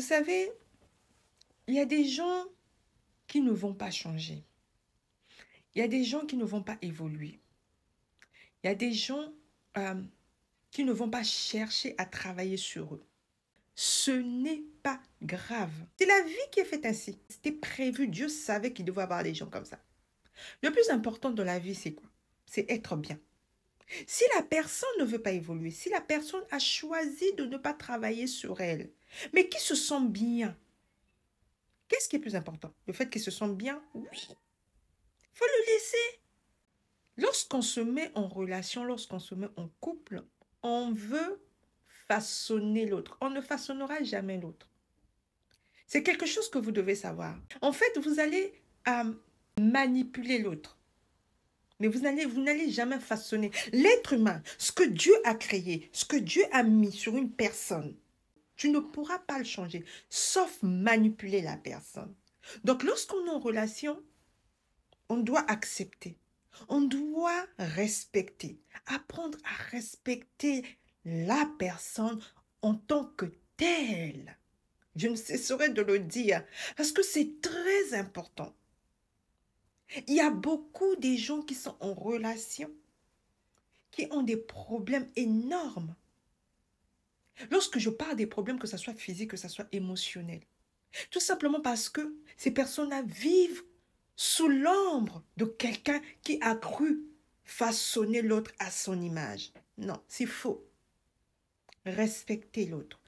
Vous savez, il y a des gens qui ne vont pas changer. Il y a des gens qui ne vont pas évoluer. Il y a des gens euh, qui ne vont pas chercher à travailler sur eux. Ce n'est pas grave. C'est la vie qui est faite ainsi. C'était prévu. Dieu savait qu'il devait avoir des gens comme ça. Le plus important dans la vie, c'est quoi C'est être bien. Si la personne ne veut pas évoluer, si la personne a choisi de ne pas travailler sur elle, mais qui se sent bien, qu'est-ce qui est plus important Le fait qu'il se sente bien Oui. faut le laisser. Lorsqu'on se met en relation, lorsqu'on se met en couple, on veut façonner l'autre. On ne façonnera jamais l'autre. C'est quelque chose que vous devez savoir. En fait, vous allez euh, manipuler l'autre. Mais vous n'allez, n'allez jamais façonner. L'être humain, ce que Dieu a créé, ce que Dieu a mis sur une personne, tu ne pourras pas le changer, sauf manipuler la personne. Donc lorsqu'on est en relation, on doit accepter. On doit respecter, apprendre à respecter la personne en tant que telle. Je ne cesserai de le dire parce que c'est très important. Il y a beaucoup de gens qui sont en relation, qui ont des problèmes énormes. Lorsque je parle des problèmes, que ce soit physique, que ce soit émotionnel, tout simplement parce que ces personnes-là vivent sous l'ombre de quelqu'un qui a cru façonner l'autre à son image. Non, c'est faux. Respectez l'autre.